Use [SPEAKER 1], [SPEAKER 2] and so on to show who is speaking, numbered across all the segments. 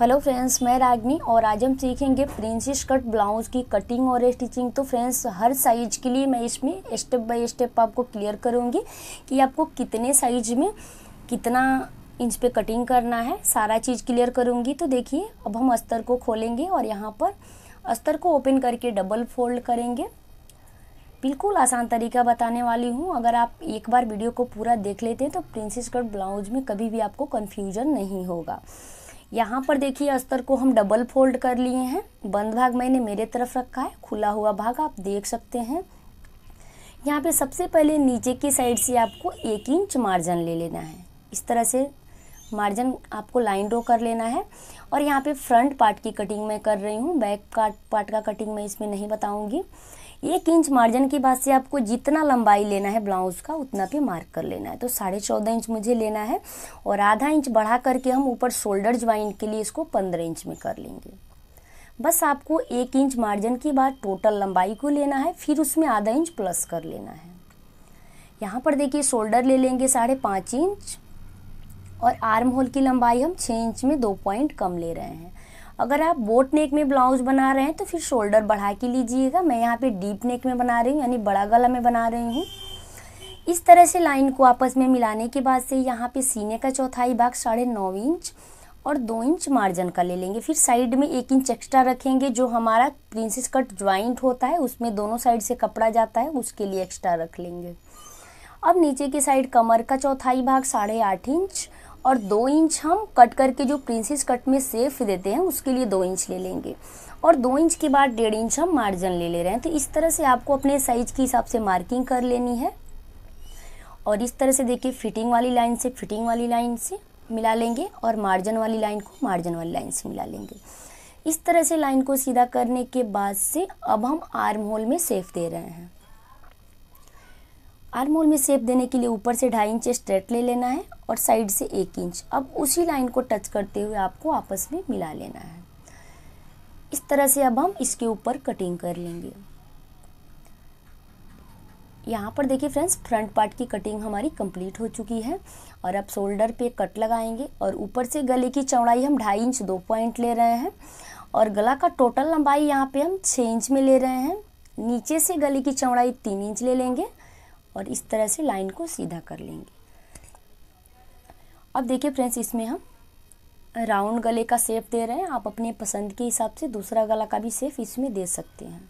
[SPEAKER 1] hello friends मैं रागनी और आज हम सीखेंगे प्रिंसेस कट ब्लाउज की कटिंग और स्टिचिंग तो फ्रेंड्स हर साइज के लिए मैं इसमें स्टेप बाय स्टेप आपको क्लियर करूँगी कि आपको कितने साइज में कितना इंच पे कटिंग करना है सारा चीज़ क्लियर करूँगी तो देखिए अब हम अस्तर को खोलेंगे और यहाँ पर अस्तर को ओपन करके डबल फोल्ड करेंगे बिल्कुल आसान तरीका बताने वाली हूँ अगर आप एक बार वीडियो को पूरा देख लेते हैं तो प्रिंसेस कट ब्लाउज में कभी भी आपको कन्फ्यूजन नहीं होगा यहाँ पर देखिए अस्तर को हम डबल फोल्ड कर लिए हैं बंद भाग मैंने मेरे तरफ रखा है खुला हुआ भाग आप देख सकते हैं यहाँ पे सबसे पहले नीचे की साइड से आपको एक इंच मार्जिन ले लेना है इस तरह से मार्जिन आपको लाइन ड्रो कर लेना है और यहाँ पे फ्रंट पार्ट की कटिंग मैं कर रही हूँ बैक पार्ट पार्ट का कटिंग मैं इसमें नहीं बताऊँगी एक इंच मार्जिन के बाद से आपको जितना लंबाई लेना है ब्लाउज का उतना पे मार्क कर लेना है तो साढ़े चौदह इंच मुझे लेना है और आधा इंच बढ़ा करके हम ऊपर शोल्डर ज्वाइन के लिए इसको पंद्रह इंच में कर लेंगे बस आपको एक इंच मार्जिन के बाद टोटल लंबाई को लेना है फिर उसमें आधा इंच प्लस कर लेना है यहाँ पर देखिए शोल्डर ले लेंगे साढ़े पाँच इंच और आर्म होल की लंबाई हम छः इंच में दो पॉइंट कम ले रहे हैं अगर आप बोट नेक में ब्लाउज बना रहे हैं तो फिर शोल्डर बढ़ा के लीजिएगा मैं यहाँ पे डीप नेक में बना रही हूँ यानी बड़ा गला में बना रही हूँ इस तरह से लाइन को आपस में मिलाने के बाद से यहाँ पे सीने का चौथाई भाग साढ़े नौ इंच और दो इंच मार्जिन का ले लेंगे फिर साइड में एक इंच एक्स्ट्रा रखेंगे जो हमारा प्रिंसेस कट ज्वाइंट होता है उसमें दोनों साइड से कपड़ा जाता है उसके लिए एक्स्ट्रा रख लेंगे अब नीचे की साइड कमर का चौथाई भाग साढ़े आठ इंच और दो इंच हम कट करके जो प्रिंसेस कट में सेफ देते हैं उसके लिए दो इंच ले लेंगे और दो इंच के बाद डेढ़ इंच हम मार्जिन ले ले रहे हैं तो इस तरह से आपको अपने साइज के हिसाब से मार्किंग कर लेनी है और इस तरह से देखिए फिटिंग वाली लाइन से फिटिंग वाली लाइन से मिला लेंगे और मार्जिन वाली लाइन को मार्जिन वाली लाइन से मिला लेंगे इस तरह से लाइन को सीधा करने के बाद से अब हम आर्म होल में सेफ दे रहे हैं आर्मोल में सेप देने के लिए ऊपर से ढाई इंच स्ट्रेट ले लेना है और साइड से एक इंच अब उसी लाइन को टच करते हुए आपको आपस में मिला लेना है इस तरह से अब हम इसके ऊपर कटिंग कर लेंगे यहाँ पर देखिए फ्रेंड्स फ्रंट पार्ट की कटिंग हमारी कंप्लीट हो चुकी है और अब शोल्डर पे कट लगाएंगे और ऊपर से गले की चौड़ाई हम ढाई इंच दो पॉइंट ले रहे हैं और गला का टोटल लंबाई यहाँ पे हम छः इंच में ले रहे हैं नीचे से गले की चौड़ाई तीन इंच ले लेंगे ले और इस तरह से लाइन को सीधा कर लेंगे अब देखिए फ्रेंड्स इसमें हम राउंड गले का सेप दे रहे हैं आप अपने पसंद के हिसाब से दूसरा गला का भी सेफ इसमें दे सकते हैं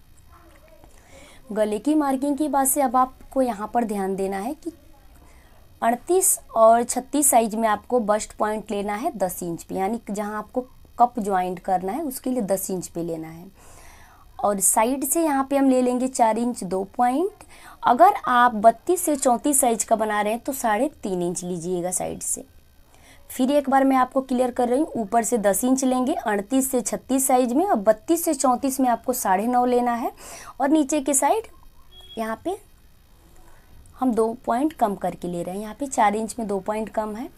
[SPEAKER 1] गले की मार्किंग की बात से अब आपको यहाँ पर ध्यान देना है कि अड़तीस और छत्तीस साइज में आपको बस्ट पॉइंट लेना है दस इंच पे यानी जहाँ आपको कप ज्वाइंट करना है उसके लिए दस इंच पे लेना है और साइड से यहाँ पे हम ले लेंगे चार इंच दो पॉइंट अगर आप बत्तीस से चौंतीस साइज का बना रहे हैं तो साढ़े तीन इंच लीजिएगा साइड से फिर एक बार मैं आपको क्लियर कर रही हूँ ऊपर से दस इंच लेंगे अड़तीस से छत्तीस साइज में और बत्तीस से चौंतीस में आपको साढ़े नौ लेना है और नीचे के साइड यहाँ पे हम दो पॉइंट कम करके ले रहे हैं यहाँ पे चार इंच में दो पॉइंट कम है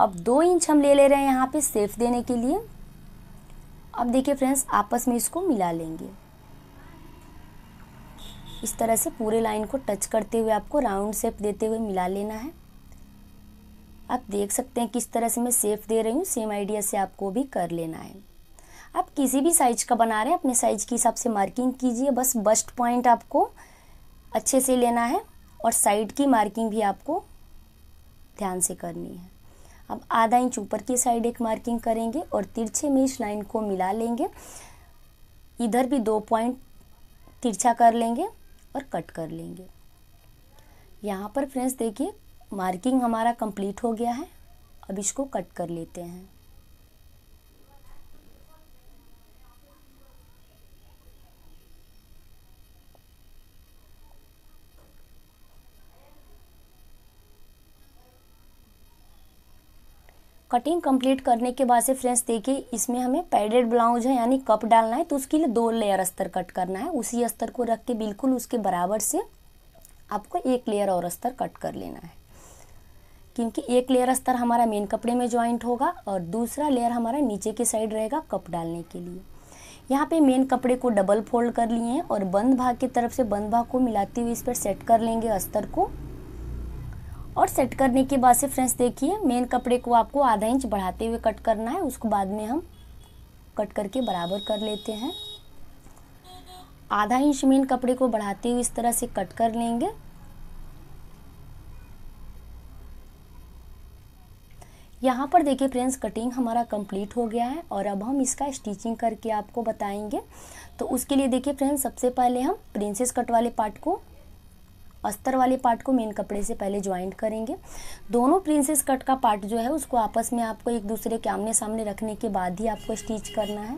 [SPEAKER 1] अब दो इंच हम ले ले रहे हैं यहाँ पे सेफ देने के लिए अब देखिए फ्रेंड्स आपस में इसको मिला लेंगे इस तरह से पूरे लाइन को टच करते हुए आपको राउंड शेप देते हुए मिला लेना है आप देख सकते हैं किस तरह से मैं सेप दे रही हूँ सेम आइडिया से आपको भी कर लेना है आप किसी भी साइज का बना रहे हैं अपने साइज के हिसाब से मार्किंग कीजिए बस बस्ट पॉइंट आपको अच्छे से लेना है और साइड की मार्किंग भी आपको ध्यान से करनी है अब आधा इंच ऊपर की साइड एक मार्किंग करेंगे और तिरछे में इस लाइन को मिला लेंगे इधर भी दो पॉइंट तिरछा कर लेंगे और कट कर लेंगे यहाँ पर फ्रेंड्स देखिए मार्किंग हमारा कंप्लीट हो गया है अब इसको कट कर लेते हैं कटिंग कंप्लीट करने के बाद से फ्रेंड्स देखिए इसमें हमें पैडेड ब्लाउज है यानी कप डालना है तो उसके लिए दो लेयर अस्तर कट करना है उसी अस्तर को रख के बिल्कुल उसके बराबर से आपको एक लेयर और अस्तर कट कर लेना है क्योंकि एक लेयर अस्तर हमारा मेन कपड़े में ज्वाइंट होगा और दूसरा लेयर हमारा नीचे की साइड रहेगा कप डालने के लिए यहाँ पे मेन कपड़े को डबल फोल्ड कर लिए हैं और बंद भाग की तरफ से बंद भाग को मिलाते हुए इस पर सेट कर लेंगे अस्तर को और सेट करने के बाद से फ्रेंड्स देखिए मेन कपड़े को आपको आधा इंच बढ़ाते हुए कट करना है उसको बाद में हम कट करके बराबर कर लेते हैं आधा इंच मेन कपड़े को बढ़ाते हुए इस तरह से कट कर लेंगे यहाँ पर देखिए फ्रेंड्स कटिंग हमारा कंप्लीट हो गया है और अब हम इसका स्टिचिंग करके आपको बताएंगे तो उसके लिए देखिए फ्रेंड्स सबसे पहले हम प्रिंसेस कट वाले पार्ट को अस्तर वाले पार्ट को मेन कपड़े से पहले ज्वाइंट करेंगे दोनों प्रिंसेस कट का पार्ट जो है उसको आपस में आपको एक दूसरे के आमने सामने रखने के बाद ही आपको स्टिच करना है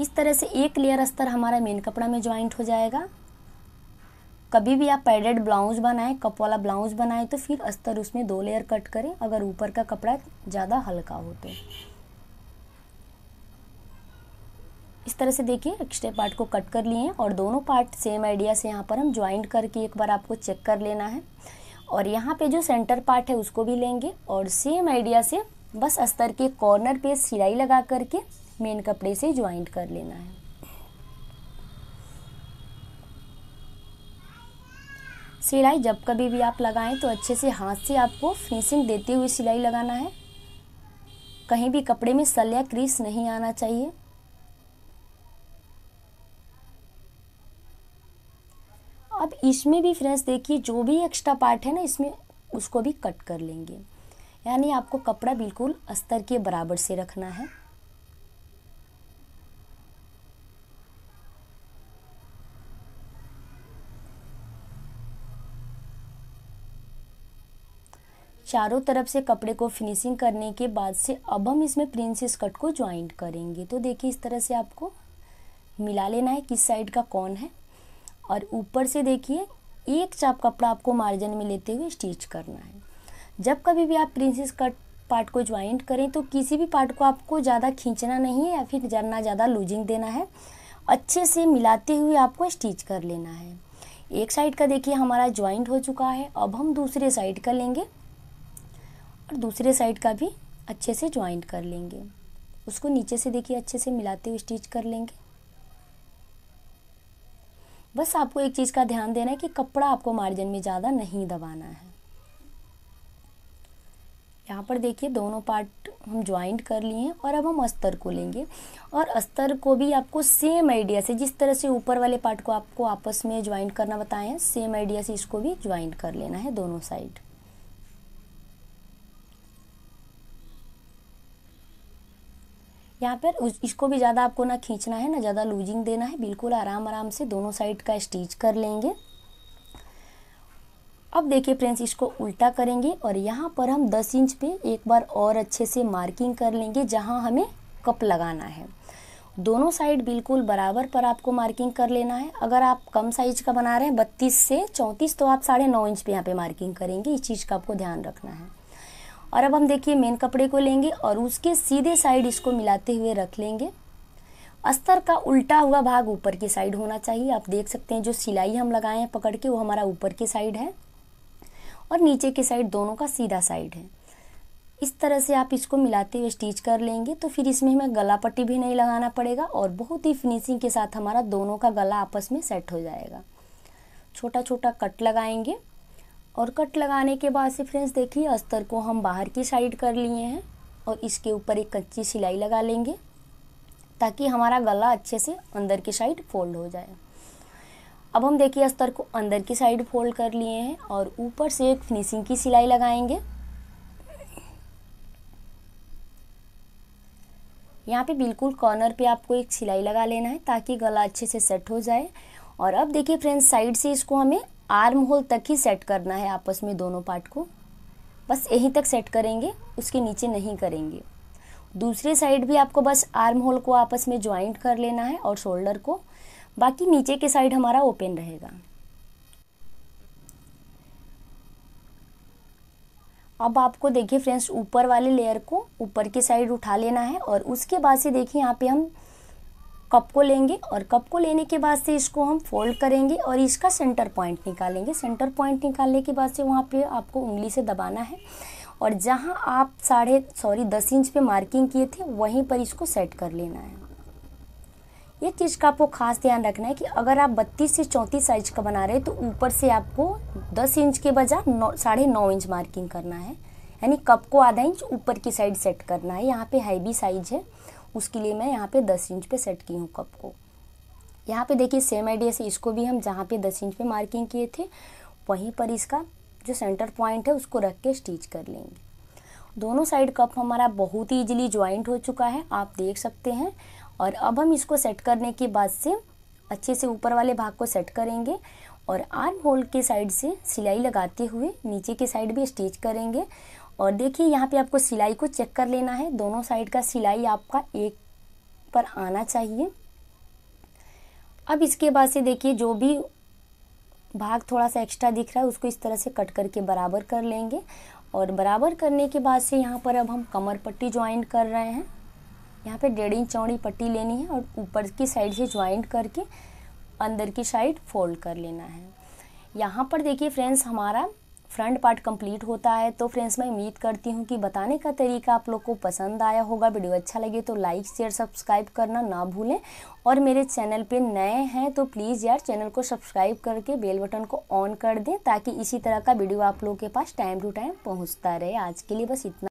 [SPEAKER 1] इस तरह से एक लेयर अस्तर हमारा मेन कपड़ा में ज्वाइंट हो जाएगा कभी भी आप पैडेड ब्लाउज बनाएं कप वाला ब्लाउज बनाएं तो फिर अस्तर उसमें दो लेयर कट करें अगर ऊपर का कपड़ा ज़्यादा हल्का हो तो इस तरह से देखिए एक्स्ट्रा पार्ट को कट कर लिए हैं और दोनों पार्ट सेम आइडिया से यहाँ पर हम ज्वाइंट करके एक बार आपको चेक कर लेना है और यहाँ पे जो सेंटर पार्ट है उसको भी लेंगे और सेम आइडिया से बस अस्तर के कॉर्नर पे सिलाई लगा करके मेन कपड़े से ज्वाइंट कर लेना है सिलाई जब कभी भी आप लगाएं तो अच्छे से हाथ से आपको फिनिशिंग देते हुए सिलाई लगाना है कहीं भी कपड़े में सल या क्रीस नहीं आना चाहिए इसमें भी फ्रेंड्स देखिए जो भी एक्स्ट्रा पार्ट है ना इसमें उसको भी कट कर लेंगे यानी आपको कपड़ा बिल्कुल अस्तर के बराबर से रखना है चारों तरफ से कपड़े को फिनिशिंग करने के बाद से अब हम इसमें प्रिंसेस कट को ज्वाइंट करेंगे तो देखिए इस तरह से आपको मिला लेना है किस साइड का कौन है और ऊपर से देखिए एक चाप कपड़ा आपको मार्जिन में लेते हुए स्टिच करना है जब कभी भी आप प्रिंसेस कट पार्ट को ज्वाइंट करें तो किसी भी पार्ट को आपको ज़्यादा खींचना नहीं है या फिर जरना ज़्यादा लूजिंग देना है अच्छे से मिलाते हुए आपको स्टिच कर लेना है एक साइड का देखिए हमारा ज्वाइंट हो चुका है अब हम दूसरे साइड का लेंगे और दूसरे साइड का भी अच्छे से ज्वाइंट कर लेंगे उसको नीचे से देखिए अच्छे से मिलाते हुए स्टिच कर लेंगे बस आपको एक चीज़ का ध्यान देना है कि कपड़ा आपको मार्जिन में ज़्यादा नहीं दबाना है यहाँ पर देखिए दोनों पार्ट हम ज्वाइंट कर लिए हैं और अब हम अस्तर को लेंगे और अस्तर को भी आपको सेम आइडिया से जिस तरह से ऊपर वाले पार्ट को आपको आपस में ज्वाइंट करना बताएं सेम आइडिया से इसको भी ज्वाइंट कर लेना है दोनों साइड यहाँ पर उस, इसको भी ज़्यादा आपको ना खींचना है ना ज़्यादा लूजिंग देना है बिल्कुल आराम आराम से दोनों साइड का स्टिच कर लेंगे अब देखिए फ्रेंड्स इसको उल्टा करेंगे और यहाँ पर हम 10 इंच पे एक बार और अच्छे से मार्किंग कर लेंगे जहाँ हमें कप लगाना है दोनों साइड बिल्कुल बराबर पर आपको मार्किंग कर लेना है अगर आप कम साइज का बना रहे हैं बत्तीस से चौंतीस तो आप साढ़े नौ इंच पे यहाँ पे मार्किंग करेंगे इस चीज़ का आपको ध्यान रखना है और अब हम देखिए मेन कपड़े को लेंगे और उसके सीधे साइड इसको मिलाते हुए रख लेंगे अस्तर का उल्टा हुआ भाग ऊपर की साइड होना चाहिए आप देख सकते हैं जो सिलाई हम लगाए हैं पकड़ के वो हमारा ऊपर की साइड है और नीचे की साइड दोनों का सीधा साइड है इस तरह से आप इसको मिलाते हुए स्टिच कर लेंगे तो फिर इसमें हमें गला पट्टी भी नहीं लगाना पड़ेगा और बहुत ही फिनिशिंग के साथ हमारा दोनों का गला आपस में सेट हो जाएगा छोटा छोटा कट लगाएंगे और कट लगाने के बाद से फ्रेंड्स देखिए अस्तर को हम बाहर की साइड कर लिए हैं और इसके ऊपर एक कच्ची सिलाई लगा लेंगे ताकि हमारा गला अच्छे से अंदर की साइड फोल्ड हो जाए अब हम देखिए अस्तर को अंदर की साइड फोल्ड कर लिए हैं और ऊपर से एक फिनिशिंग की सिलाई लगाएंगे यहाँ पे बिल्कुल कॉर्नर पे आपको एक सिलाई लगा लेना है ताकि गला अच्छे से सेट हो जाए और अब देखिए फ्रेंड्स साइड से इसको हमें आर्म होल तक ही सेट करना है आपस में दोनों पार्ट को बस यहीं तक सेट करेंगे उसके नीचे नहीं करेंगे दूसरी साइड भी आपको बस आर्म होल को आपस में ज्वाइंट कर लेना है और शोल्डर को बाकी नीचे के साइड हमारा ओपन रहेगा अब आपको देखिए फ्रेंड्स ऊपर वाले लेयर को ऊपर की साइड उठा लेना है और उसके बाद से देखिए यहाँ पे हम कप को लेंगे और कप को लेने के बाद से इसको हम फोल्ड करेंगे और इसका सेंटर पॉइंट निकालेंगे सेंटर पॉइंट निकालने के बाद से वहाँ पे आपको उंगली से दबाना है और जहाँ आप साढ़े सॉरी दस इंच पे मार्किंग किए थे वहीं पर इसको सेट कर लेना है ये चीज़ का आपको खास ध्यान रखना है कि अगर आप बत्तीस से चौंतीस साइज का बना रहे हैं तो ऊपर से आपको दस इंच के बजाय नौ साढ़े नौ इंच मार्किंग करना है यानी कप को आधा इंच ऊपर की साइड सेट करना है यहाँ पे हैवी साइज है उसके लिए मैं यहाँ पे दस इंच पे सेट की हूँ कप को यहाँ पे देखिए सेम आइडिया से इसको भी हम जहाँ पे दस इंच पे मार्किंग किए थे वहीं पर इसका जो सेंटर पॉइंट है उसको रख के स्टिच कर लेंगे दोनों साइड कप हमारा बहुत ही ईजिली ज्वाइंट हो चुका है आप देख सकते हैं और अब हम इसको सेट करने के बाद से अच्छे से ऊपर वाले भाग को सेट करेंगे और आर्म होल के साइड से सिलाई लगाते हुए नीचे के साइड भी स्टिच करेंगे और देखिए यहाँ पे आपको सिलाई को चेक कर लेना है दोनों साइड का सिलाई आपका एक पर आना चाहिए अब इसके बाद से देखिए जो भी भाग थोड़ा सा एक्स्ट्रा दिख रहा है उसको इस तरह से कट करके बराबर कर लेंगे और बराबर करने के बाद से यहाँ पर अब हम कमर पट्टी ज्वाइंट कर रहे हैं यहाँ पे डेढ़ इंच चौड़ी पट्टी लेनी है और ऊपर की साइड से ज्वाइंट करके अंदर की साइड फोल्ड कर लेना है यहाँ पर देखिए फ्रेंड्स हमारा फ्रंट पार्ट कंप्लीट होता है तो फ्रेंड्स मैं उम्मीद करती हूँ कि बताने का तरीका आप लोग को पसंद आया होगा वीडियो अच्छा लगे तो लाइक शेयर सब्सक्राइब करना ना भूलें और मेरे चैनल पे नए हैं तो प्लीज़ यार चैनल को सब्सक्राइब करके बेल बटन को ऑन कर दें ताकि इसी तरह का वीडियो आप लोग के पास टाइम टू टाइम पहुँचता रहे आज के लिए बस इतना